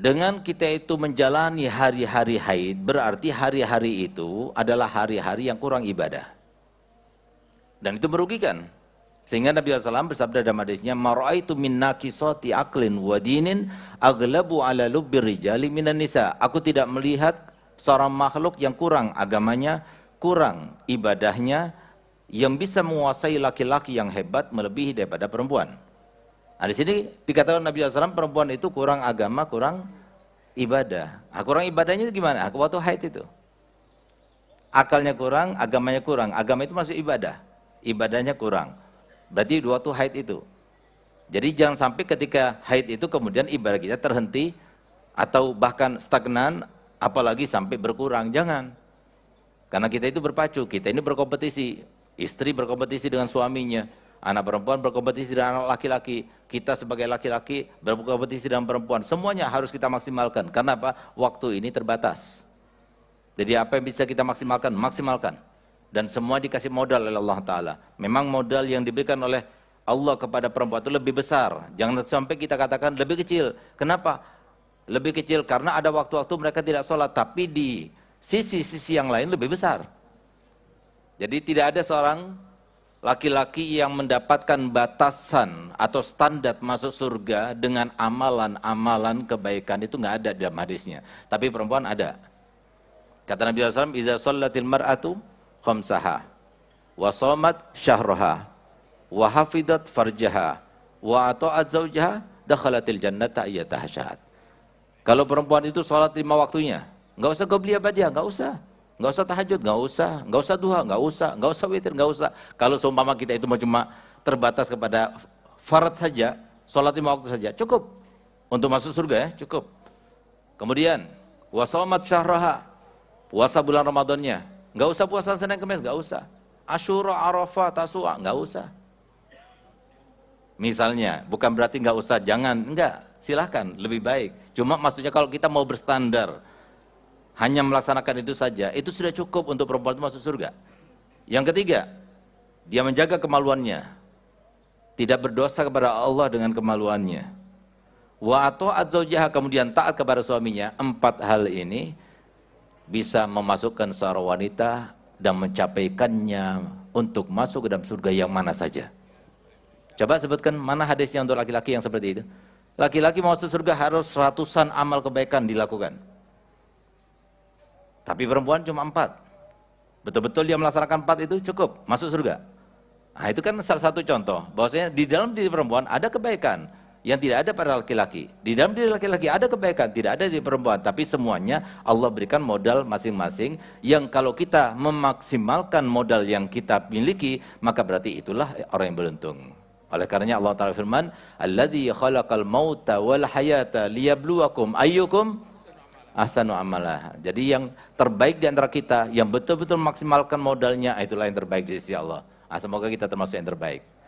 Dengan kita itu menjalani hari-hari haid, berarti hari-hari itu adalah hari-hari yang kurang ibadah. Dan itu merugikan. Sehingga Nabi SAW bersabda dalam hadisnya, Mar'aitu min nakisati aklin wa dinin aglabu ala lubbir rijali minan nisa. Aku tidak melihat seorang makhluk yang kurang agamanya, kurang ibadahnya, yang bisa menguasai laki-laki yang hebat melebihi daripada perempuan. Nah, di sini dikatakan Nabi SAW perempuan itu kurang agama, kurang ibadah. Nah, kurang ibadahnya itu gimana? Aku waktu haid itu. Akalnya kurang, agamanya kurang. Agama itu masuk ibadah. Ibadahnya kurang. Berarti dua tuh haid itu. Jadi jangan sampai ketika haid itu kemudian ibadah kita terhenti atau bahkan stagnan, apalagi sampai berkurang. Jangan. Karena kita itu berpacu, kita ini berkompetisi. Istri berkompetisi dengan suaminya Anak perempuan berkompetisi dengan anak laki-laki. Kita sebagai laki-laki berkompetisi dengan perempuan. Semuanya harus kita maksimalkan. Karena apa? Waktu ini terbatas. Jadi apa yang bisa kita maksimalkan? Maksimalkan. Dan semua dikasih modal oleh Allah Ta'ala. Memang modal yang diberikan oleh Allah kepada perempuan itu lebih besar. Jangan sampai kita katakan lebih kecil. Kenapa? Lebih kecil karena ada waktu-waktu mereka tidak sholat. Tapi di sisi-sisi yang lain lebih besar. Jadi tidak ada seorang laki-laki yang mendapatkan batasan atau standar masuk surga dengan amalan-amalan kebaikan itu nggak ada dalam hadisnya. Tapi perempuan ada. Kata Nabi SAW, Iza sallatil mar'atu khamsaha, wa somat syahroha, wa hafidat farjaha, wa ato'at zawjaha, dakhalatil jannata iya syahad. Kalau perempuan itu sholat lima waktunya, nggak usah kau beli apa dia, nggak usah nggak usah tahajud, nggak usah, nggak usah duha, nggak usah, nggak usah witir, nggak usah. Kalau seumpama kita itu cuma terbatas kepada farad saja, sholat lima waktu saja, cukup untuk masuk surga ya, cukup. Kemudian puasa wasomat syahraha, puasa bulan Ramadannya, nggak usah puasa Senin kemis, nggak usah. Ashura, Arafah, Tasua, nggak usah. Misalnya, bukan berarti nggak usah, jangan, enggak, silahkan, lebih baik. Cuma maksudnya kalau kita mau berstandar, hanya melaksanakan itu saja, itu sudah cukup untuk perempuan itu masuk surga. Yang ketiga, dia menjaga kemaluannya, tidak berdosa kepada Allah dengan kemaluannya. Wa ato'at kemudian taat kepada suaminya, empat hal ini bisa memasukkan seorang wanita dan mencapaikannya untuk masuk ke dalam surga yang mana saja. Coba sebutkan mana hadisnya untuk laki-laki yang seperti itu. Laki-laki mau masuk surga harus ratusan amal kebaikan dilakukan. Tapi perempuan cuma empat. Betul-betul dia melaksanakan empat itu cukup, masuk surga. Nah itu kan salah satu contoh, bahwasanya di dalam diri perempuan ada kebaikan yang tidak ada pada laki-laki. Di dalam diri laki-laki ada kebaikan, tidak ada di perempuan. Tapi semuanya Allah berikan modal masing-masing yang kalau kita memaksimalkan modal yang kita miliki, maka berarti itulah orang yang beruntung. Oleh karenanya Allah Ta'ala firman, Alladhi khalaqal mauta wal hayata liyabluwakum ayyukum Asanu amalah. Jadi yang terbaik di antara kita, yang betul-betul maksimalkan modalnya, itulah yang terbaik di sisi Allah. Nah, semoga kita termasuk yang terbaik.